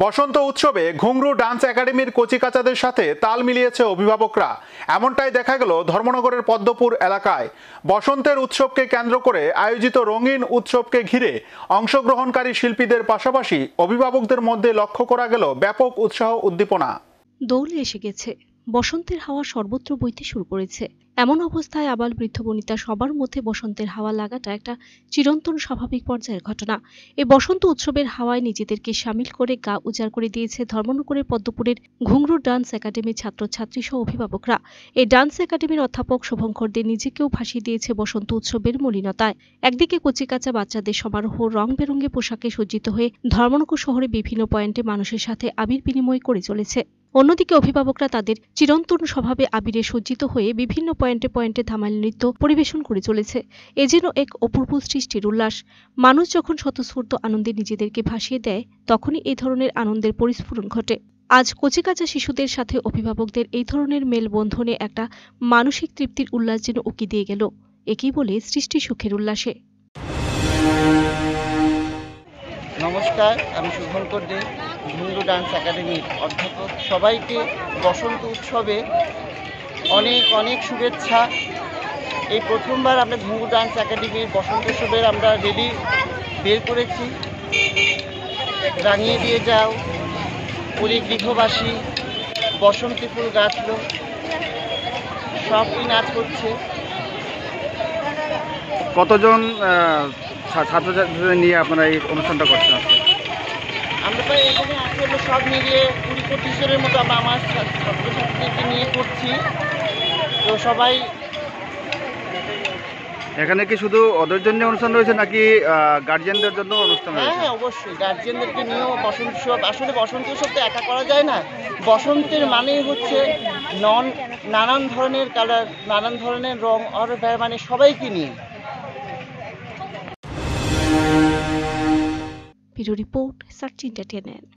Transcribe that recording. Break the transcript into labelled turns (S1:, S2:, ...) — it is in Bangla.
S1: বসন্ত উৎসবে ঘুংরু ডান্স একাডেমির কচিকাচাদের সাথে তাল মিলিয়েছে অভিভাবকরা এমনটাই দেখা গেল ধর্মনগরের পদ্মপুর এলাকায় বসন্তের উৎসবকে কেন্দ্র করে আয়োজিত রঙিন উৎসবকে ঘিরে অংশগ্রহণকারী শিল্পীদের পাশাপাশি অভিভাবকদের মধ্যে লক্ষ্য করা গেল ব্যাপক উৎসাহ উদ্দীপনা
S2: দৌড়ে এসে গেছে বসন্তের হাওয়া সর্বত্র বইতে শুরু করেছে এমন অবস্থায় আবার বৃদ্ধ বনিতা সবার মধ্যে বসন্তের হাওয়া লাগাটা একটা চিরন্তন স্বাভাবিক পর্যায়ের ঘটনা এই বসন্ত উৎসবের হাওয়ায় নিজেদেরকে সামিল করে গা উজাড় করে দিয়েছে ধর্মনগরের পদ্মপুরের ঘুংরু ডান্স একাডেমির ছাত্রছাত্রী সহ অভিভাবকরা এই ডান্স একাডেমির অধ্যাপক শুভঙ্কর দে নিজেকেও ভাসিয়ে দিয়েছে বসন্ত উৎসবের মলিনতায় একদিকে কচিকাচা বাচ্চাদের সমারোহ রং বেরঙে পোশাকে সজ্জিত হয়ে ধর্মনগর শহরে বিভিন্ন পয়েন্টে মানুষের সাথে আবির বিনিময় করে চলেছে অন্যদিকে অভিভাবকরা তাদের চিরন্তন স্বভাবে আবিরে সজ্জিত হয়ে বিভিন্ন পয়েন্টে পয়েন্টে ধামাল নৃত্য পরিবেশন করে চলেছে এ যেন এক অপূর্ব সৃষ্টির উল্লাস মানুষ যখন স্বতঃস্ফূর্ত আনন্দে নিজেদেরকে ভাসিয়ে দেয় তখনই এই ধরনের আনন্দের পরিস্ফুরণ ঘটে আজ কচিকাচা শিশুদের সাথে অভিভাবকদের এই ধরনের মেলবন্ধনে একটা মানসিক তৃপ্তির উল্লাস যেন উকি দিয়ে গেল একেই বলে সৃষ্টি সুখের উল্লাসে
S3: নমস্কার আমি শুভঙ্কর দে হিন্দু ডান্স একাডেমির অধ্যাপক সবাইকে বসন্ত উৎসবে অনেক অনেক শুভেচ্ছা এই প্রথমবার আমরা ঘুঙ্গু ডান্স একাডেমির বসন্ত উৎসবের আমরা রেডি বের করেছি রাঙিয়ে দিয়ে যাও পুরী গৃহবাসী বসন্তী ফুল গাছল সবই নাচ করছে
S1: কতজন ছাত্র ছাত্রীদের নিয়ে আপনারা এই অনুষ্ঠানটা করছেন
S3: আমরা তো এখানে আসলে সব মিলিয়ে কুড়ি পঁচিশের মতো আমরা আমার ছাত্রছাত্রীকে নিয়ে করছি তো সবাই
S1: এখানে কি শুধু ওদের জন্য অনুষ্ঠান রয়েছে নাকি গার্জেনদের জন্য অনুষ্ঠান হ্যাঁ
S3: হ্যাঁ অবশ্যই গার্জেনদেরকে নিয়েও বসন্ত উৎসব আসলে বসন্ত উৎসব তো একা করা যায় না বসন্তের মানেই হচ্ছে নন নানান ধরনের কালার নানান ধরনের রং আর মানে সবাইকে নিয়ে
S2: video report, search entertainment.